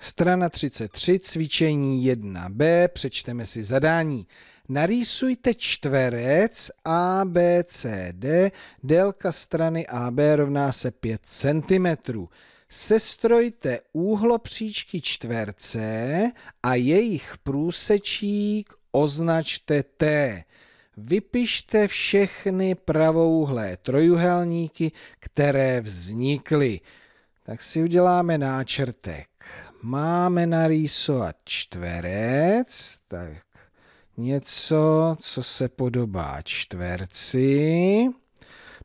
Strana 33, cvičení 1b, přečteme si zadání. Narýsujte čtverec ABCD, délka strany AB rovná se 5 cm. Sestrojte úhlopříčky čtverce a jejich průsečík označte T. Vypište všechny pravouhlé trojuhelníky, které vznikly. Tak si uděláme náčrtek máme narýsovat čtverec, tak něco, co se podobá čtverci.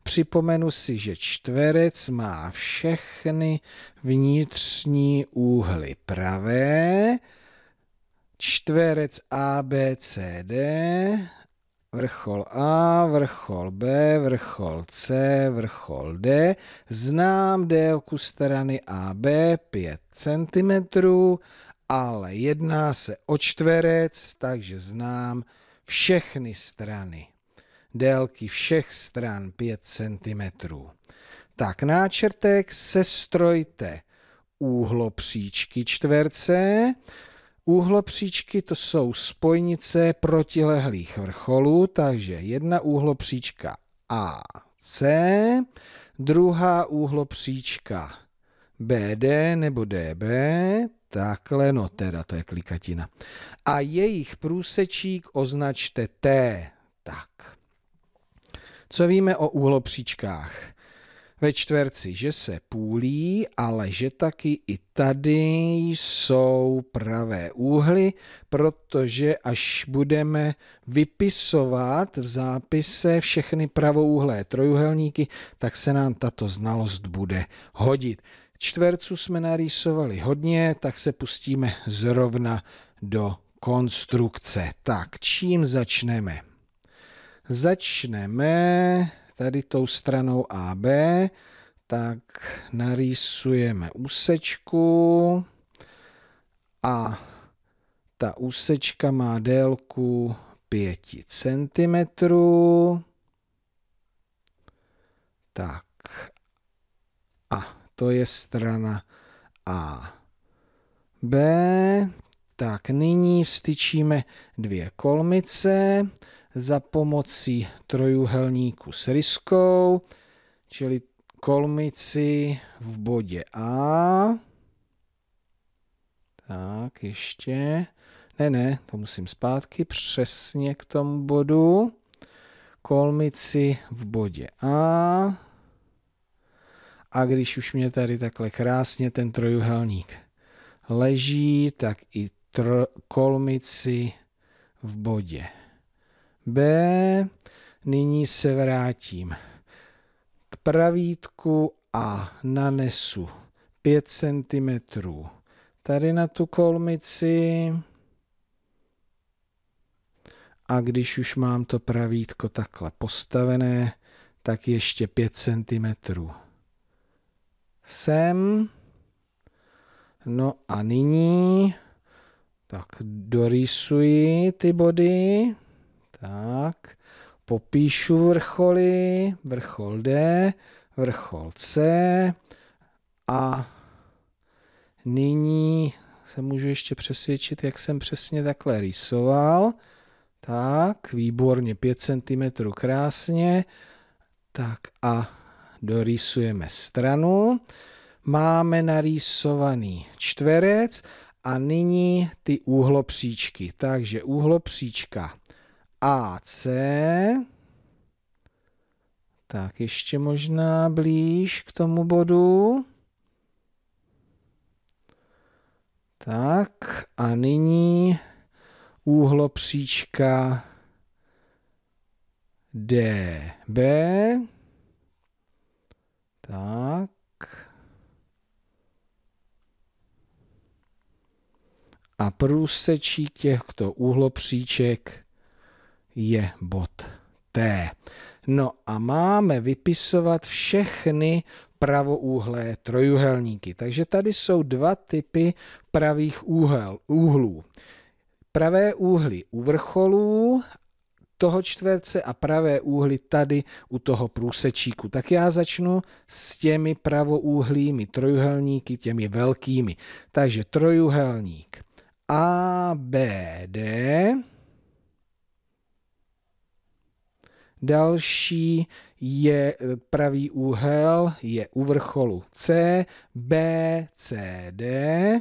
Připomenu si, že čtverec má všechny vnitřní úhly pravé, čtverec ABCD vrchol A, vrchol B, vrchol C, vrchol D. Znám délku strany AB 5 cm, ale jedná se o čtverec, takže znám všechny strany. Délky všech stran 5 cm. Tak náčrtek sestrojte úhlopříčky čtverce, Úhlopříčky to jsou spojnice protilehlých vrcholů, takže jedna úhlopříčka AC, druhá úhlopříčka BD nebo DB, takhle, no teda to je klikatina. A jejich průsečík označte T. Tak. Co víme o úhlopříčkách? ve čtverci, že se půlí, ale že taky i tady jsou pravé úhly, protože až budeme vypisovat v zápise všechny pravouhlé trojuhelníky, tak se nám tato znalost bude hodit. Čtverců jsme narýsovali hodně, tak se pustíme zrovna do konstrukce. Tak, čím začneme? Začneme tady tou stranou AB, tak narýsujeme úsečku a ta úsečka má délku 5 cm. Tak a to je strana A. B. Tak nyní vstyčíme dvě kolmice za pomocí trojuhelníku s ryskou, čili kolmici v bodě A. Tak, ještě. Ne, ne, to musím zpátky, přesně k tomu bodu. Kolmici v bodě A. A když už mě tady takhle krásně ten trojuhelník leží, tak i kolmici v bodě B. Nyní se vrátím k pravítku a nanesu 5 cm tady na tu kolmici. A když už mám to pravítko takhle postavené, tak ještě 5 cm sem. No a nyní tak dorýsuji ty body. Tak, popíšu vrcholy, vrchol D, vrchol C a nyní se můžu ještě přesvědčit, jak jsem přesně takhle rýsoval. Tak, výborně, 5 cm krásně. Tak a dorýsujeme stranu. Máme narýsovaný čtverec a nyní ty úhlopříčky. Takže úhlopříčka AC. Tak ještě možná blíž k tomu bodu. Tak a nyní úhlopříčka DB. Tak. A průsečí těchto úhlopříček je bod T. No a máme vypisovat všechny pravoúhlé trojuhelníky. Takže tady jsou dva typy pravých úhel, úhlů. Pravé úhly u vrcholů toho čtverce a pravé úhly tady u toho průsečíku. Tak já začnu s těmi pravoúhlými trojuhelníky, těmi velkými. Takže trojuhelník ABD Další je eh, pravý úhel, je u vrcholu C, B, C, D,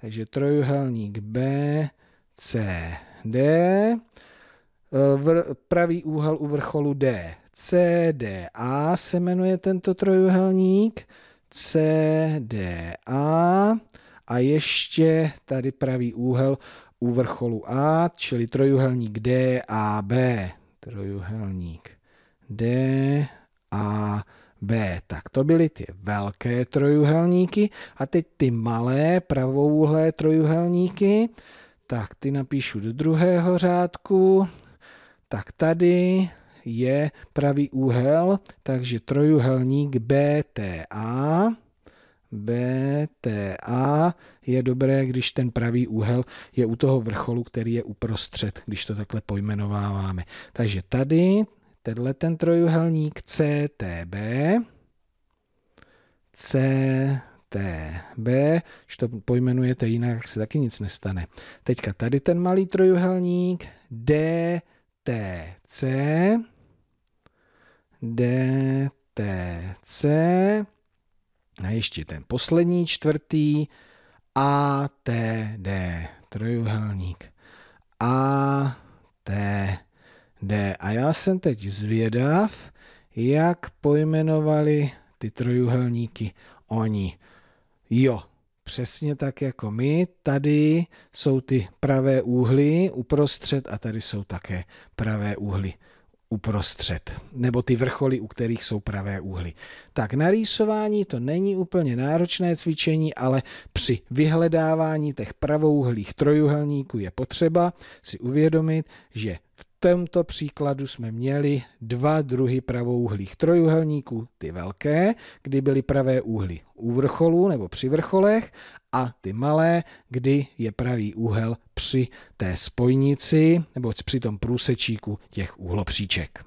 takže trojuhelník B, C, D, eh, Vr, pravý úhel u vrcholu D, C, D, A se jmenuje tento trojuhelník, C, D, A a ještě tady pravý úhel u vrcholu A, čili trojuhelník D, A, B trojuhelník D a B. Tak to byly ty velké trojuhelníky a teď ty malé pravouhlé trojuhelníky. Tak ty napíšu do druhého řádku. Tak tady je pravý úhel, takže trojuhelník BTA BTA je dobré, když ten pravý úhel je u toho vrcholu, který je uprostřed, když to takhle pojmenováváme. Takže tady tenhle ten trojuhelník CTB, CTB, když to pojmenujete jinak, se taky nic nestane. Teďka tady ten malý trojuhelník DTC, DTC, a ještě ten poslední, čtvrtý, A, T, D, trojuhelník. A, T, D. A já jsem teď zvědav, jak pojmenovali ty trojuhelníky oni. Jo, přesně tak jako my. Tady jsou ty pravé úhly uprostřed a tady jsou také pravé úhly uprostřed, nebo ty vrcholy, u kterých jsou pravé úhly. Tak narýsování to není úplně náročné cvičení, ale při vyhledávání těch pravouhlých trojuhelníků je potřeba si uvědomit, že v tomto příkladu jsme měli dva druhy pravouhlých trojuhelníků, ty velké, kdy byly pravé úhly u vrcholů nebo při vrcholech a ty malé, kdy je pravý úhel při té spojnici nebo při tom průsečíku těch úhlopříček.